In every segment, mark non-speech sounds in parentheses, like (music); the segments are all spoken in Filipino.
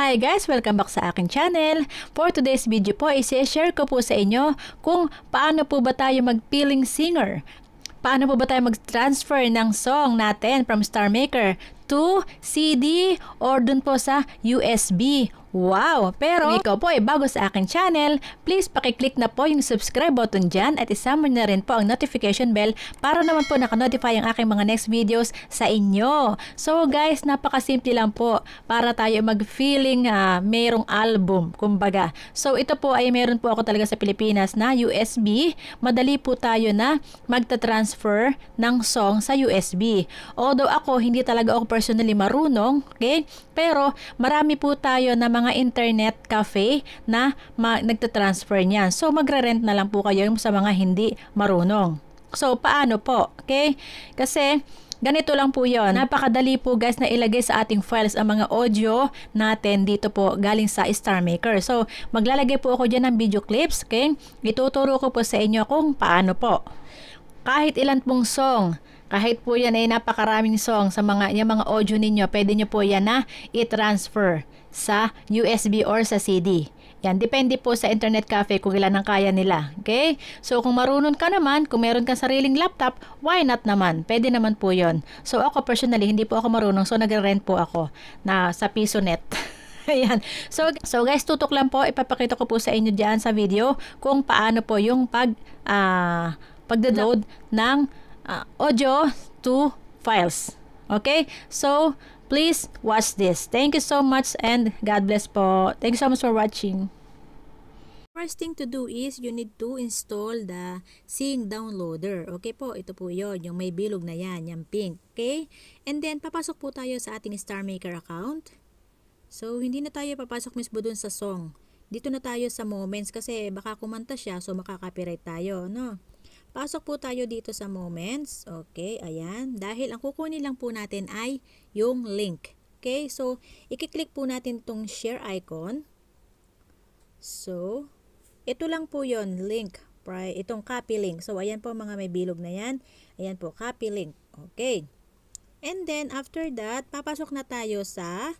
Hi guys! Welcome back sa akin channel. For today's video po, isi-share ko po sa inyo kung paano po ba tayo mag-feeling singer. Paano po ba tayo mag-transfer ng song natin from star maker to CD or dun po sa USB. Wow! Pero kung ikaw po ay eh, bago sa akin channel, please pakiclick na po yung subscribe button dyan at isama na rin po ang notification bell para naman po nakanotify ang aking mga next videos sa inyo. So guys, napakasimple lang po para tayo mag-feeling uh, ah, mayroong album, kumbaga. So ito po ay meron po ako talaga sa Pilipinas na USB. Madali po tayo na magta-transfer ng song sa USB. Although ako, hindi talaga ako personally marunong, okay? Pero marami po tayo na mga internet cafe na ma- nagte-transfer niyan. So magre-rent na lang po kayo sa mga hindi marunong. So paano po? Okay? Kasi Ganito lang po yon. Napakadali po guys na ilagay sa ating files ang mga audio natin dito po galing sa StarMaker. So, maglalagay po ako dyan ng video clips. Okay? Ituturo ko po sa inyo kung paano po. Kahit ilan pong song kahit po yan ay eh, napakaraming song sa mga, yung mga audio ninyo, pwede nyo po yan na i-transfer sa USB or sa CD. Yan, depende po sa internet cafe kung ilan ang kaya nila. Okay? So, kung marunong ka naman, kung meron kang sariling laptop, why not naman? Pwede naman po yon So, ako personally, hindi po ako marunong. So, nagre-rent po ako na sa PisoNet. (laughs) Ayan. So, so guys, tutok lang po. Ipapakita ko po sa inyo diyan sa video kung paano po yung pag, uh, ah, pagda-load ng uh, audio to files. Okay? So, please watch this. Thank you so much and God bless po. Thank you so much for watching. First thing to do is you need to install the Sing Downloader. Okay po, ito po yon yung may bilog na yan, yung pink. Okay? And then, papasok po tayo sa ating Star Maker account. So, hindi na tayo papasok mismo dun sa song. Dito na tayo sa moments kasi baka kumanta siya so makaka-copyright tayo, no? Pasok po tayo dito sa moments. Okay, ayan. Dahil ang kukunin lang po natin ay yung link. Okay, so i-click po natin tong share icon. So, ito lang po yon link. Itong copy link. So, ayan po mga may bilog na yan. Ayan po, copy link. Okay. And then, after that, papasok na tayo sa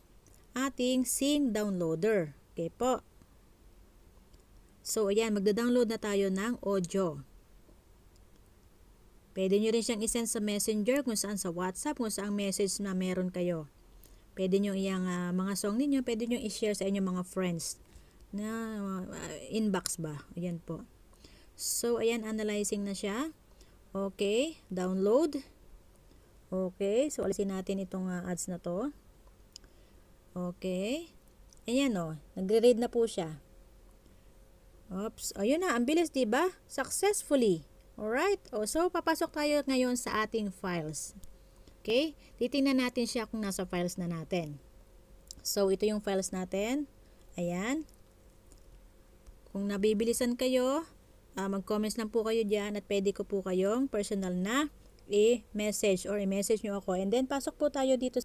ating Sing Downloader. Okay po. So, ayan, magda-download na tayo ng audio. Pwede nyo rin siyang isend sa messenger kung saan sa WhatsApp, kung saan message na meron kayo. Pwede nyo iyang uh, mga song ninyo, pwede nyo i-share sa inyong mga friends na uh, inbox ba. Ayan po. So, ayan, analyzing na siya. Okay, download. Okay, so alisin natin itong uh, ads na to. Okay. Ayan o, oh, nagre-read na po siya. Oops, ayun na, ang bilis 'di ba? Successfully. Alright, o, oh, so papasok tayo ngayon sa ating files. Okay, titingnan natin siya kung nasa files na natin. So, ito yung files natin. Ayan. Kung nabibilisan kayo, uh, mag-comments lang po kayo dyan at pwede ko po kayong personal na i-message or i-message nyo ako. And then, pasok po tayo dito.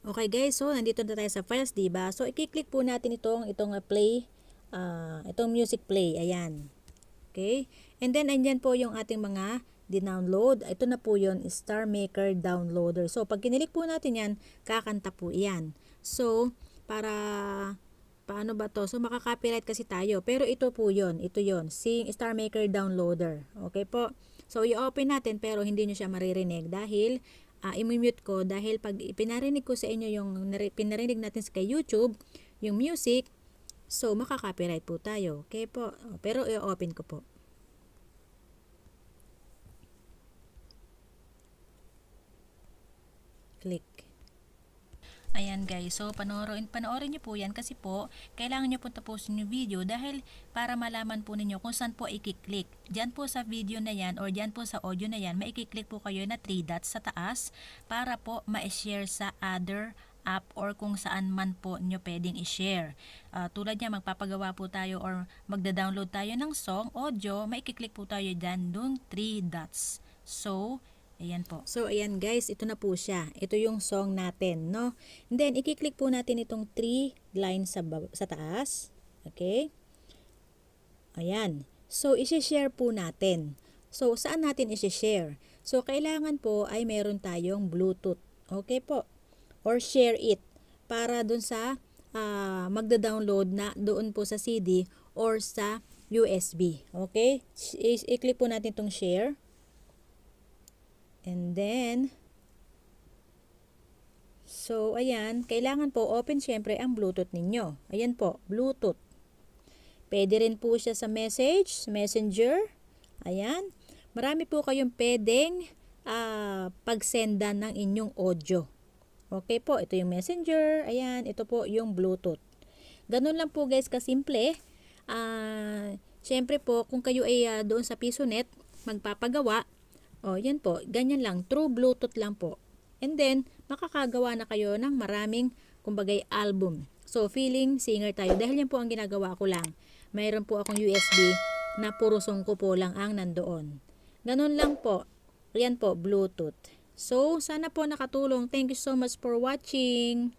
Okay guys, so nandito na tayo sa files, ba diba? So, i-click po natin itong, itong ah, play, uh, itong music play. Ayan. Okay. And then, andyan po yung ating mga dinownload. Ito na po yun, Star Maker Downloader. So, pag kinilik po natin yan, kakanta po yan. So, para paano ba to? So, makaka-copyright kasi tayo. Pero ito po yon Ito yon Sing Star Maker Downloader. Okay po? So, i-open natin pero hindi nyo siya maririnig dahil uh, ah, imu-mute ko dahil pag pinarinig ko sa inyo yung pinarinig natin sa kay YouTube, yung music, so makaka-copyright po tayo. Okay po? Oh, pero i-open ko po. click. Ayan guys, so panoorin, panoorin nyo po yan kasi po, kailangan nyo po tapusin yung video dahil para malaman po ninyo kung saan po i-click. Diyan po sa video na yan or diyan po sa audio na yan, maikiklik po kayo na 3 dots sa taas para po ma-share sa other app or kung saan man po nyo pwedeng i-share. Uh, tulad niya, magpapagawa po tayo or magda-download tayo ng song, audio, maikiklik po tayo dyan dun 3 dots. So, Ayan po. So, ayan guys, ito na po siya. Ito yung song natin, no? And then, i-click po natin itong 3 line sa, sa taas. Okay? Ayan. So, isi-share po natin. So, saan natin isi-share? So, kailangan po ay meron tayong Bluetooth. Okay po? Or share it para dun sa uh, magda-download na doon po sa CD or sa USB. Okay? I-click po natin itong share. And then, so ayan, kailangan po open syempre ang Bluetooth ninyo. Ayan po, Bluetooth. Pwede rin po siya sa message, messenger. Ayan. Marami po kayong pwedeng uh, pagsenda ng inyong audio. Okay po, ito yung messenger. Ayan, ito po yung Bluetooth. Ganun lang po guys kasimple. Uh, syempre po, kung kayo ay uh, doon sa PisoNet magpapagawa, o, oh, yan po. Ganyan lang. True Bluetooth lang po. And then, makakagawa na kayo ng maraming, kumbagay, album. So, feeling singer tayo. Dahil yan po ang ginagawa ko lang. Mayroon po akong USB na puro song ko po lang ang nandoon. Ganun lang po. Yan po, Bluetooth. So, sana po nakatulong. Thank you so much for watching.